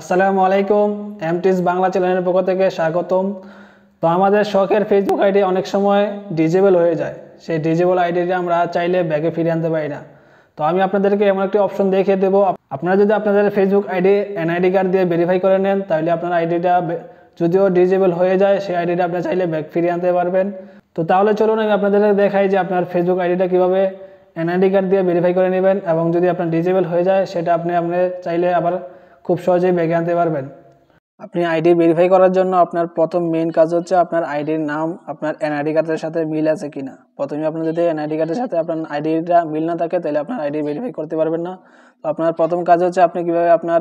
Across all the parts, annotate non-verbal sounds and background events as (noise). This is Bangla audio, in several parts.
আসসালামু আলাইকুম এমটিস বাংলা চ্যানেলের পক্ষ থেকে স্বাগতম তো আমাদের শখের ফেসবুক আইডি অনেক সময় ডিজেবল হয়ে যায় সেই ডিজেবল আইডিটা আমরা চাইলে ব্যাগে ফিরিয়ে আনতে পারি না তো আমি আপনাদেরকে এমন একটি অপশন দেখিয়ে দেবো আপনারা যদি আপনাদের ফেসবুক আইডি এনআইডি কার্ড দিয়ে ভেরিফাই করে নেন তাহলে আপনার আইডিটা যদিও ডিজেবল হয়ে যায় সেই আইডিটা আপনি চাইলে ব্যাগ ফিরিয়ে আনতে পারবেন তো তাহলে চলুন আমি আপনাদের দেখাই যে আপনার ফেসবুক আইডিটা কীভাবে এনআইডি কার্ড দিয়ে ভেরিফাই করে নেবেন এবং যদি আপনার ডিজেবল হয়ে যায় সেটা আপনি আপনি চাইলে আবার খুব সহজেই ব্যাগে আনতে পারবেন আপনি আইডি ভেরিফাই করার জন্য আপনার প্রথম মেন কাজ হচ্ছে আপনার আইডির নাম আপনার এনআইডি কার্ডের সাথে মিল আছে কিনা প্রথমে আপনার যদি এনআইডি কার্ডের সাথে আপনার আইডিটা মিল না থাকে তাহলে আপনার আইডি ভেরিফাই করতে পারবেন না তো আপনার প্রথম কাজ হচ্ছে আপনি কিভাবে আপনার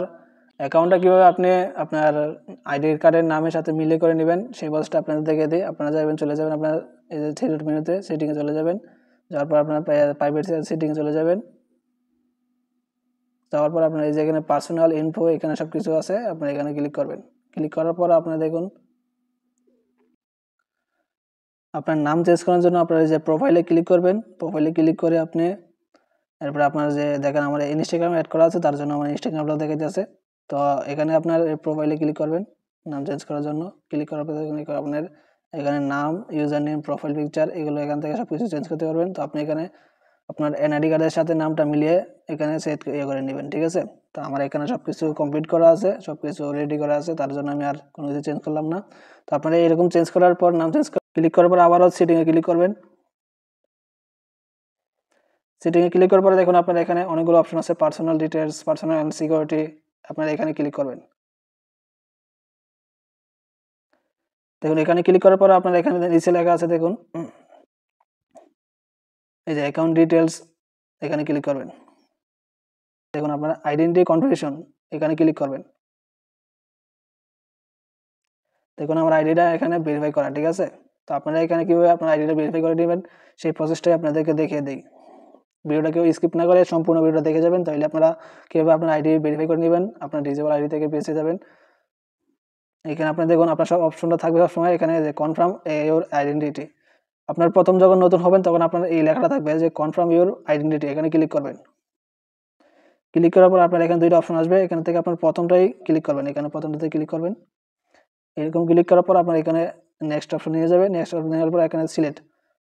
অ্যাকাউন্টটা কীভাবে আপনি আপনার আইডি কার্ডের নামের সাথে মিলে করে নেবেন সেই বক্সটা আপনাদের দেখে দিই আপনারা যাবেন চলে যাবেন আপনার এই যে থ্রিলেট মেনুতে সেটিংয়ে চলে যাবেন যাওয়ার পর আপনার প্রাইভেট সেটিংয়ে চলে যাবেন যাওয়ার পর আপনার এই যে এখানে পার্সোনাল ইনফো এখানে সব কিছু আছে আপনার এখানে ক্লিক করবেন ক্লিক করার পর আপনার দেখুন আপনার নাম চেঞ্জ করার জন্য আপনার যে প্রোফাইলে ক্লিক করবেন প্রোফাইলে ক্লিক করে আপনি এরপরে আপনার যে দেখেন আমার ইনস্টাগ্রাম অ্যাড করা আছে তার জন্য আমার ইনস্টাগ্রামটা দেখাতে আছে তো এখানে আপনার প্রোফাইলে ক্লিক করবেন নাম চেঞ্জ করার জন্য ক্লিক করার পর আপনার এখানে নাম ইউজার নেম প্রোফাইল পিকচার এগুলো এখান থেকে সব কিছু চেঞ্জ করতে পারবেন তো আপনি এখানে আপনার এনআইডি কার্ডের সাথে নামটা মিলিয়ে এখানে সেট ইয়ে করে নেবেন ঠিক আছে তো আমার এখানে সব কিছু কমপ্লিট করা আছে সব কিছু রেডি করা আছে তার জন্য আমি আর কোনো কিছু চেঞ্জ করলাম না তো আপনারা এরকম চেঞ্জ করার পর নাম চেঞ্জ ক্লিক করার পর আবারও সিটিংয়ে ক্লিক করবেন সিটিংয়ে ক্লিক করার পরে দেখুন আপনার এখানে অনেকগুলো অপশন আছে personal details personal and security আপনারা এখানে ক্লিক করবেন দেখুন এখানে ক্লিক করার পর আপনার এখানে নিচে লেখা আছে দেখুন এই যে অ্যাকাউন্ট ডিটেলস এখানে ক্লিক করবেন দেখুন আপনার আইডেন্টি কনফিউশন এখানে ক্লিক করবেন দেখুন আমার আইডিটা এখানে ভেরিফাই করা ঠিক আছে তো আপনারা এখানে কীভাবে আপনার আইডিটা ভেরিফাই করে নেবেন সেই প্রসেসটাই আপনাদেরকে দেখিয়ে দিই ভিডিওটা কেউ স্কিপ না করে সম্পূর্ণ ভিডিওটা দেখে যাবেন তাহলে আপনারা কীভাবে আপনার আইডি ভেরিফাই করে নেবেন আপনার ডিজেবল আইডি থেকে বেঁচে যাবেন এখানে আপনি দেখুন আপনার সব অপশনটা থাকবে সবসময় এখানে কনফার্ম ইউর আইডেন্টিটি আপনার প্রথম যখন নতুন হবেন তখন আপনার এই লেখাটা থাকবে যে কনফার্ম ইউর আইডেন্টিটি এখানে ক্লিক করবেন ক্লিক করার পর আপনার এখানে দুইটা অপশন আসবে এখান থেকে আপনার প্রথমটাই ক্লিক করবেন এখানে প্রথমটাতে ক্লিক করবেন এরকম ক্লিক করার পর আপনার এখানে নেক্সট অপশন নিয়ে যাবে নেক্সট অপশন নেওয়ার পর এখানে সিলেক্ট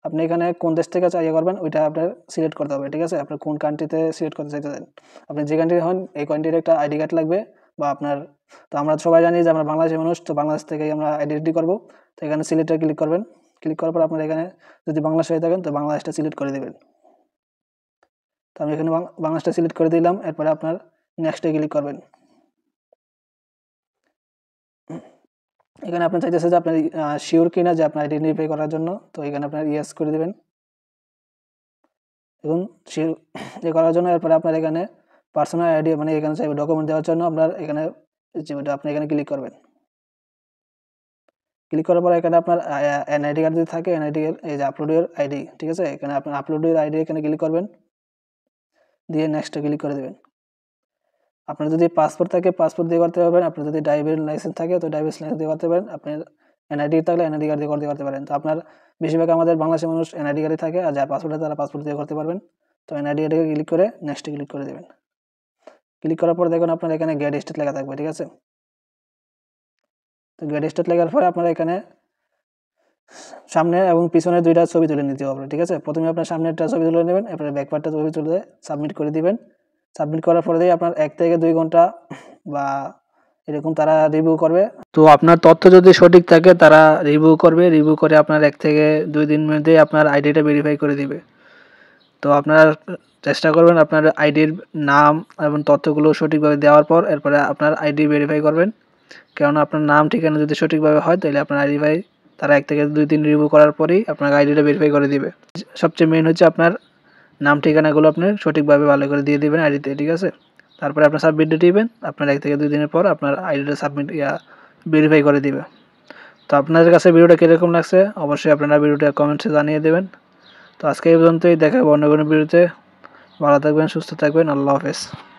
আপনি এখানে কোন দেশ থেকে ইয়ে করবেন ওইটা আপনার সিলেক্ট করতে হবে ঠিক আছে আপনি কোন কান্ট্রিতে সিলেক্ট করতে চান আপনি যে কান্ট্রি হন এই কান্ট্রির একটা আইডি কার্ড লাগবে বা আপনার তো আমরা সবাই জানি যে আমরা বাংলাদেশের মানুষ তো বাংলাদেশ থেকেই আমরা আইডেন্টিটি করবো তো এখানে সিলেক্টে ক্লিক করবেন ক্লিক করার পর আপনারা এখানে যদি বাংলাদেশ হয়ে থাকেন তো বাংলাদেশটা সিলেক্ট করে দেবেন তো আমি এখানে বাংলাদেশটা সিলেক্ট করে দিলাম এরপরে আপনার নেক্সটে ক্লিক করবেন এখানে আপনার চাইতেছে যে আপনার শিওর কিনা যে আপনার আইডেন্টিফাই করার জন্য তো এখানে আপনার ইয়েস করে দেবেন এবং শিওর (coughs) এ করার জন্য এরপরে আপনার এখানে পার্সোনাল আইডি মানে এখানে চাইবে ডকুমেন্ট দেওয়ার জন্য আপনার এখানে আপনি এখানে ক্লিক করবেন ক্লিক করার পর এখানে আপনার এনআইডি কার্ড যদি থাকে এনআইডি এই যে আপলোডের আইডি ঠিক আছে এখানে আপনার আপলোডের আইডি এখানে ক্লিক করবেন দিয়ে নেক্সটে ক্লিক করে দেবেন আপনার যদি পাসপোর্ট থাকে পাসপোর্ট দিয়ে করতে পারবেন আপনার যদি ড্রাইভিং লাইসেন্স থাকে তো ড্রাইভিং লাইসেন্স দিয়ে করতে পারেন আপনার এনআইডি থাকলে এনআইডি কার্ড দিয়ে করতে করতে পারেন তো আপনার বেশিরভাগ আমাদের বাংলাদেশের মানুষ এনআইডি কার্ডে থাকে আর যা পাসপোর্ট তারা পাসপোর্ট দিয়ে করতে পারবেন তো এনআইডি কার্ডে ক্লিক করে নেক্সটে ক্লিক করে দেবেন ক্লিক করার পর দেখুন আপনার এখানে গেট স্টেট লেখা থাকবে ঠিক আছে তো গ্রেড স্টেট লেখার পরে আপনারা এখানে সামনে এবং পিছনে দুইটা ছবি তুলে নিতে হবে ঠিক আছে প্রথমে আপনার সামনে একটা ছবি তুলে নেবেন এরপরে ব্যাকপার্টটা ছবি তুলে সাবমিট করে দিবেন সাবমিট করার পরে আপনার এক থেকে দুই ঘন্টা বা এরকম তারা রিভিউ করবে তো আপনার তথ্য যদি সঠিক থাকে তারা রিভিউ করবে রিভিউ করে আপনার এক থেকে দুই দিন মধ্যেই আপনার আইডিটা ভেরিফাই করে দিবে তো আপনারা চেষ্টা করবেন আপনার আইডির নাম এবং তথ্যগুলো সঠিকভাবে দেওয়ার পর এরপরে আপনার আইডি ভেরিফাই করবেন কেননা আপনার নাম ঠিকানা যদি সঠিকভাবে হয় তাহলে আপনার আইডি ভাই তারা এক থেকে দুই দিন রিভিউ করার পরেই আপনার আইডিটা ভেরিফাই করে দিবে সবচেয়ে মেন হচ্ছে আপনার নাম ঠিকানাগুলো আপনি সঠিকভাবে ভালো করে দিয়ে দেবেন আইডিতে ঠিক আছে তারপরে আপনার সাবমিট দিবেন আপনার এক থেকে দুই দিনের পর আপনার আইডিটা সাবমিট ইয়া ভেরিফাই করে দিবে তো আপনাদের কাছে ভিডিওটা কীরকম লাগছে অবশ্যই আপনারা ভিডিওটা কমেন্টসে জানিয়ে দেবেন তো আজকে এই পর্যন্তই দেখাবো অন্য কোনো ভিডিওতে ভালো থাকবেন সুস্থ থাকবেন আল্লাহ হাফেজ